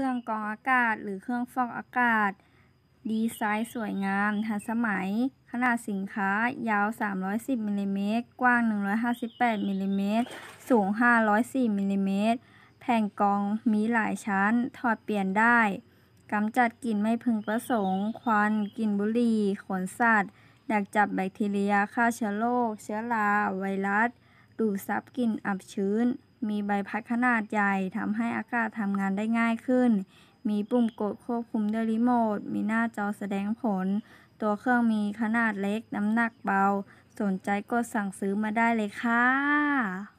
ครื่องกรองอากาศ หรือเครื่องฟอกอากาศ ดีไซน์สวยงาม ทันสมัย ขนาดสินค้ายาว 310มิลลิเมตรกว้าง 158มิลลิเมตรสูง504มิลลิเมตรแผ่นกองมีหลายชั้น ถอดเปลี่ยนได้ กำจัดกลิ่นไม่พึงประสงค์ ควัน กลิ่นบุหรี่ ขนสัตว์ ดักจับแบคทีเรีย ฆ่าเชื้อโรค เชื้อรา ไวรัส ดูดซับกลิ่นอับชื้นมีใบพัดขนาดใหญ่ทำให้อากาศทำงานได้ง่ายขึ้น มีปุ่มกดควบคุมด้วยรีโมท มีหน้าจอแสดงผล ตัวเครื่องมีขนาดเล็กน้ำหนักเบา สนใจกดสั่งซื้อมาได้เลยค่ะ